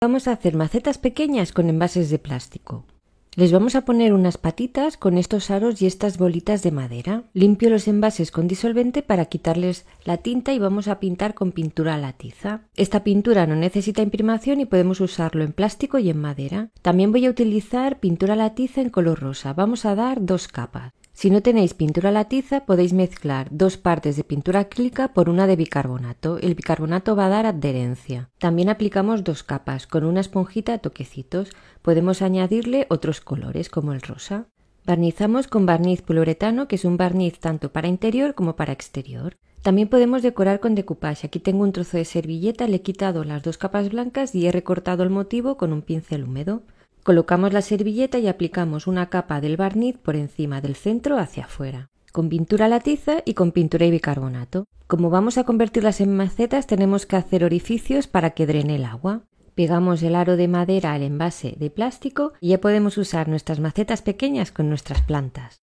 Vamos a hacer macetas pequeñas con envases de plástico. Les vamos a poner unas patitas con estos aros y estas bolitas de madera. Limpio los envases con disolvente para quitarles la tinta y vamos a pintar con pintura latiza. la tiza. Esta pintura no necesita imprimación y podemos usarlo en plástico y en madera. También voy a utilizar pintura latiza la en color rosa. Vamos a dar dos capas. Si no tenéis pintura a la tiza, podéis mezclar dos partes de pintura acrílica por una de bicarbonato. El bicarbonato va a dar adherencia. También aplicamos dos capas con una esponjita a toquecitos. Podemos añadirle otros colores como el rosa. Barnizamos con barniz poliuretano, que es un barniz tanto para interior como para exterior. También podemos decorar con decoupage. Aquí tengo un trozo de servilleta, le he quitado las dos capas blancas y he recortado el motivo con un pincel húmedo. Colocamos la servilleta y aplicamos una capa del barniz por encima del centro hacia afuera, con pintura latiza y con pintura y bicarbonato. Como vamos a convertirlas en macetas tenemos que hacer orificios para que drene el agua. Pegamos el aro de madera al envase de plástico y ya podemos usar nuestras macetas pequeñas con nuestras plantas.